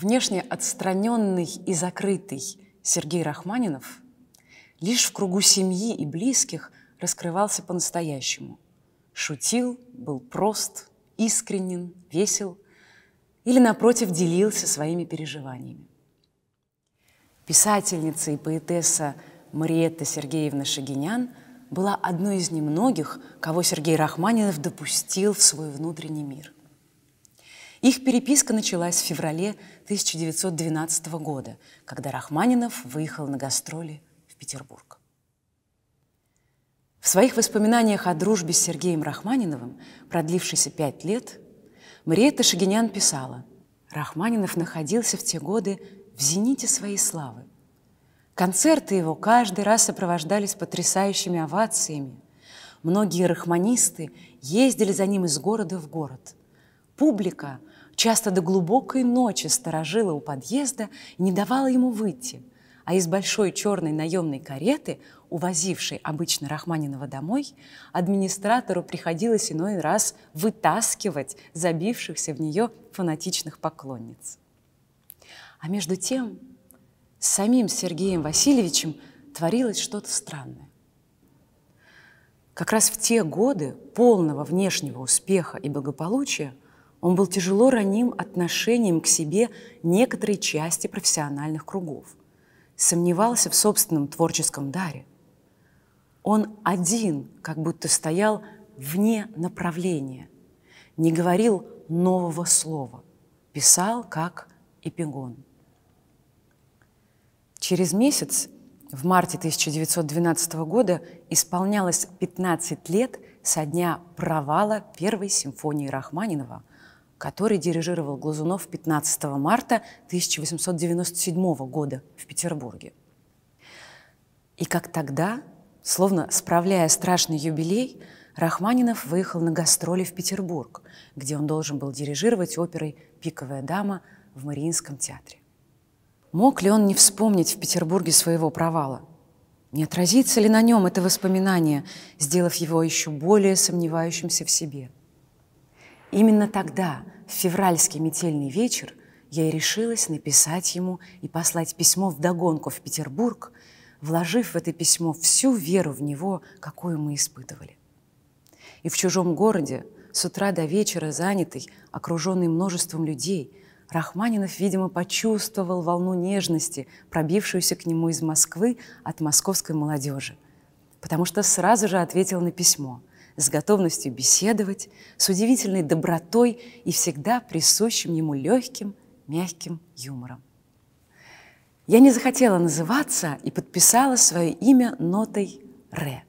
Внешне отстраненный и закрытый Сергей Рахманинов лишь в кругу семьи и близких раскрывался по-настоящему. Шутил, был прост, искренен, весел или, напротив, делился своими переживаниями. Писательница и поэтесса Мариетта Сергеевна Шагинян была одной из немногих, кого Сергей Рахманинов допустил в свой внутренний мир – их переписка началась в феврале 1912 года, когда Рахманинов выехал на гастроли в Петербург. В своих воспоминаниях о дружбе с Сергеем Рахманиновым, продлившейся пять лет, Мариетта Шагинян писала, «Рахманинов находился в те годы в зените своей славы. Концерты его каждый раз сопровождались потрясающими овациями. Многие рахманисты ездили за ним из города в город. Публика часто до глубокой ночи сторожила у подъезда и не давала ему выйти, а из большой черной наемной кареты, увозившей обычно Рахманинова домой, администратору приходилось иной раз вытаскивать забившихся в нее фанатичных поклонниц. А между тем с самим Сергеем Васильевичем творилось что-то странное. Как раз в те годы полного внешнего успеха и благополучия – он был тяжело раним отношением к себе некоторой части профессиональных кругов. Сомневался в собственном творческом даре. Он один как будто стоял вне направления, не говорил нового слова, писал как эпигон. Через месяц, в марте 1912 года, исполнялось 15 лет со дня провала первой симфонии Рахманинова – который дирижировал Глазунов 15 марта 1897 года в Петербурге. И как тогда, словно справляя страшный юбилей, Рахманинов выехал на гастроли в Петербург, где он должен был дирижировать оперой «Пиковая дама» в Мариинском театре. Мог ли он не вспомнить в Петербурге своего провала? Не отразится ли на нем это воспоминание, сделав его еще более сомневающимся в себе – Именно тогда, в февральский метельный вечер, я и решилась написать ему и послать письмо в догонку в Петербург, вложив в это письмо всю веру в него, какую мы испытывали. И в чужом городе, с утра до вечера занятый, окруженный множеством людей, Рахманинов, видимо, почувствовал волну нежности, пробившуюся к нему из Москвы от московской молодежи, потому что сразу же ответил на письмо – с готовностью беседовать, с удивительной добротой и всегда присущим ему легким, мягким юмором. Я не захотела называться и подписала свое имя нотой «Ре».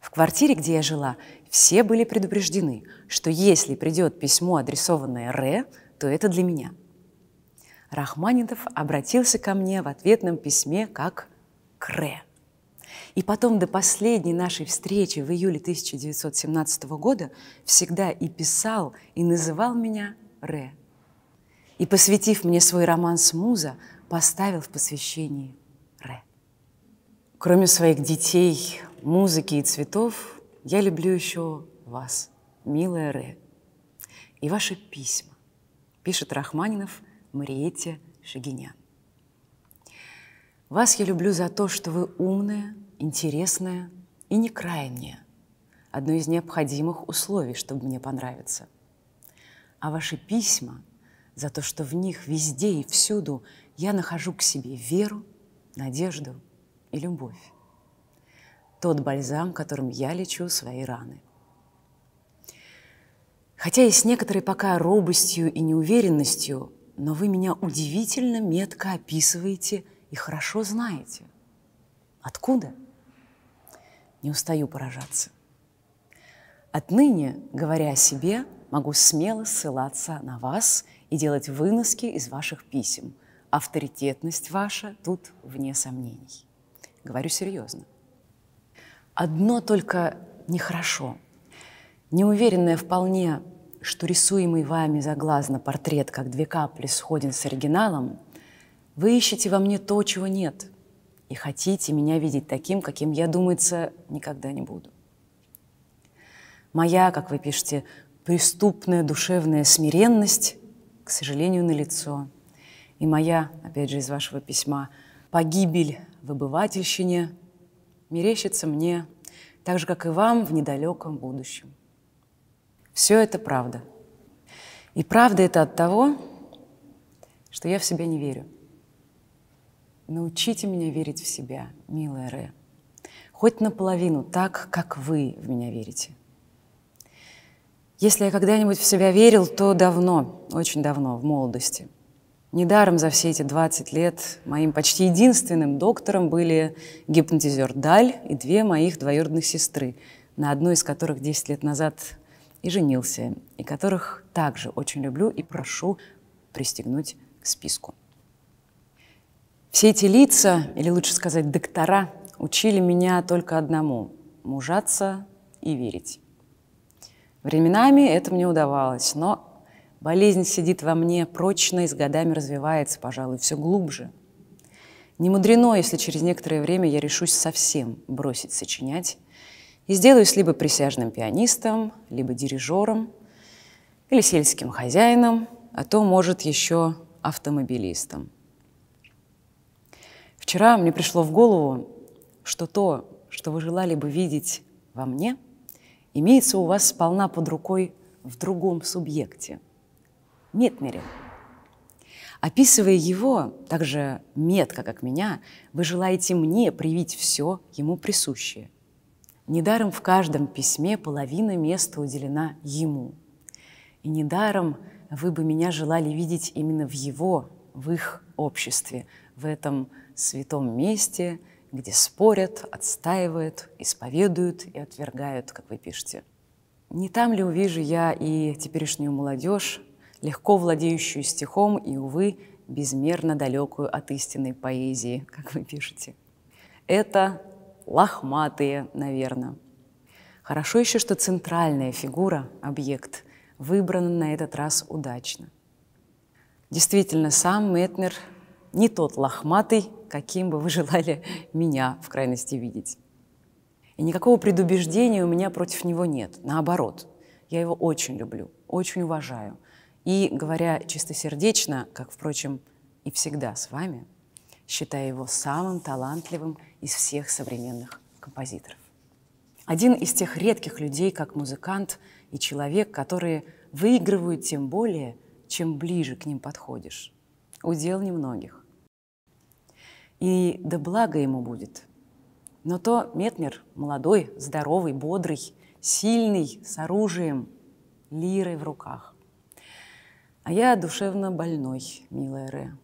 В квартире, где я жила, все были предупреждены, что если придет письмо, адресованное «Ре», то это для меня. Рахманинов обратился ко мне в ответном письме как к «Ре». И потом до последней нашей встречи в июле 1917 года всегда и писал, и называл меня Ре. И, посвятив мне свой роман с Муза, поставил в посвящении Ре. Кроме своих детей, музыки и цветов, я люблю еще вас, милая Ре, и ваши письма, пишет Рахманинов Мариете Шагинян. Вас я люблю за то, что вы умная, интересное и не крайнее – одно из необходимых условий, чтобы мне понравиться. А ваши письма – за то, что в них везде и всюду я нахожу к себе веру, надежду и любовь. Тот бальзам, которым я лечу свои раны. Хотя и с некоторой пока робостью и неуверенностью, но вы меня удивительно метко описываете и хорошо знаете. Откуда? – не устаю поражаться. Отныне, говоря о себе, могу смело ссылаться на вас и делать выноски из ваших писем. Авторитетность ваша тут вне сомнений. Говорю серьезно. Одно только нехорошо. Неуверенная вполне, что рисуемый вами заглазно портрет, как две капли, сходен с оригиналом, вы ищете во мне то, чего нет – и хотите меня видеть таким, каким я, думается, никогда не буду. Моя, как вы пишете, преступная душевная смиренность, к сожалению, налицо. И моя, опять же, из вашего письма, погибель в обывательщине мерещится мне, так же, как и вам, в недалеком будущем. Все это правда. И правда это от того, что я в себя не верю. Научите меня верить в себя, милая Ре. Хоть наполовину так, как вы в меня верите. Если я когда-нибудь в себя верил, то давно, очень давно, в молодости. Недаром за все эти 20 лет моим почти единственным доктором были гипнотизер Даль и две моих двоюродных сестры, на одной из которых 10 лет назад и женился, и которых также очень люблю и прошу пристегнуть к списку. Все эти лица, или лучше сказать доктора, учили меня только одному – мужаться и верить. Временами это мне удавалось, но болезнь сидит во мне прочно и с годами развивается, пожалуй, все глубже. Не мудрено, если через некоторое время я решусь совсем бросить сочинять и сделаюсь либо присяжным пианистом, либо дирижером, или сельским хозяином, а то, может, еще автомобилистом. Вчера мне пришло в голову, что то, что вы желали бы видеть во мне, имеется у вас сполна под рукой в другом субъекте – метмере. Описывая его, также метко, как меня, вы желаете мне привить все ему присущее. Недаром в каждом письме половина места уделена ему. И недаром вы бы меня желали видеть именно в его, в их обществе – в этом святом месте, где спорят, отстаивают, исповедуют и отвергают, как вы пишете. Не там ли увижу я и теперешнюю молодежь, легко владеющую стихом и, увы, безмерно далекую от истинной поэзии, как вы пишете. Это лохматые, наверное. Хорошо еще, что центральная фигура, объект, выбрана на этот раз удачно. Действительно, сам Метнер не тот лохматый, каким бы вы желали меня в крайности видеть. И никакого предубеждения у меня против него нет. Наоборот, я его очень люблю, очень уважаю. И, говоря чистосердечно, как, впрочем, и всегда с вами, считаю его самым талантливым из всех современных композиторов. Один из тех редких людей, как музыкант и человек, которые выигрывают тем более, чем ближе к ним подходишь. Удел немногих и да благо ему будет. Но то Метмер молодой, здоровый, бодрый, сильный, с оружием, лирой в руках. А я душевно больной, милая Ре,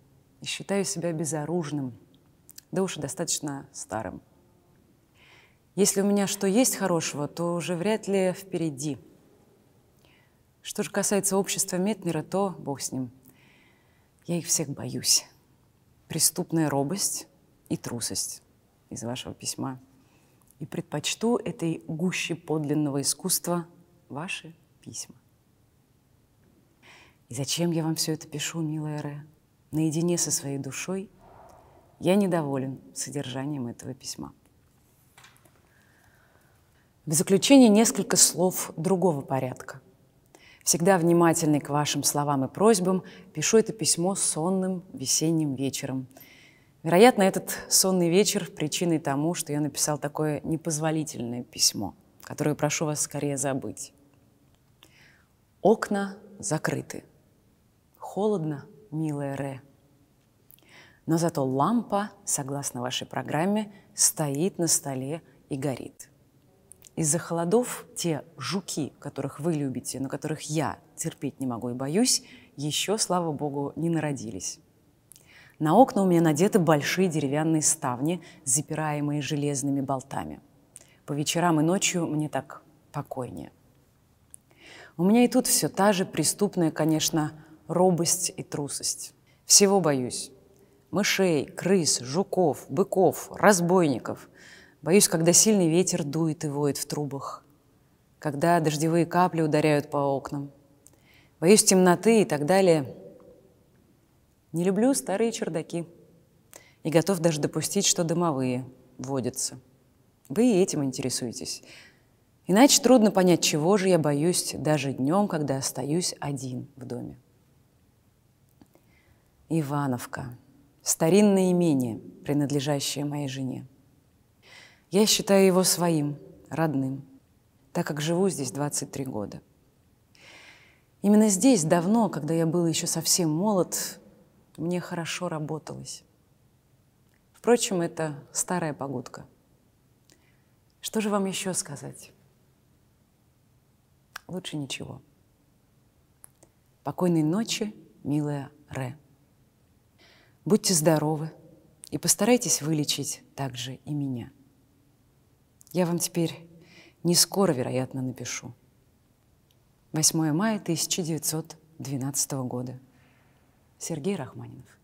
и считаю себя безоружным, да уж достаточно старым. Если у меня что есть хорошего, то уже вряд ли впереди. Что же касается общества Метмера, то бог с ним. Я их всех боюсь. Преступная робость, и трусость из вашего письма. И предпочту этой гуще подлинного искусства ваши письма. И зачем я вам все это пишу, милая Ре? Наедине со своей душой я недоволен содержанием этого письма. В заключение несколько слов другого порядка. Всегда внимательный к вашим словам и просьбам, пишу это письмо сонным весенним вечером – Вероятно, этот сонный вечер причиной тому, что я написал такое непозволительное письмо, которое прошу вас скорее забыть. Окна закрыты. Холодно, милая Ре. Но зато лампа, согласно вашей программе, стоит на столе и горит. Из-за холодов те жуки, которых вы любите, но которых я терпеть не могу и боюсь, еще, слава богу, не народились. На окна у меня надеты большие деревянные ставни, запираемые железными болтами. По вечерам и ночью мне так покойнее. У меня и тут все та же преступная, конечно, робость и трусость. Всего боюсь. Мышей, крыс, жуков, быков, разбойников. Боюсь, когда сильный ветер дует и воет в трубах. Когда дождевые капли ударяют по окнам. Боюсь темноты и так далее не люблю старые чердаки. И готов даже допустить, что дымовые водятся. Вы и этим интересуетесь. Иначе трудно понять, чего же я боюсь даже днем, когда остаюсь один в доме. Ивановка. Старинное имение, принадлежащее моей жене. Я считаю его своим, родным, так как живу здесь 23 года. Именно здесь давно, когда я был еще совсем молод, мне хорошо работалось. Впрочем, это старая погодка. Что же вам еще сказать? Лучше ничего. Покойной ночи, милая Ре. Будьте здоровы и постарайтесь вылечить также и меня. Я вам теперь не скоро, вероятно, напишу. 8 мая 1912 года. Сергей Рахманинов.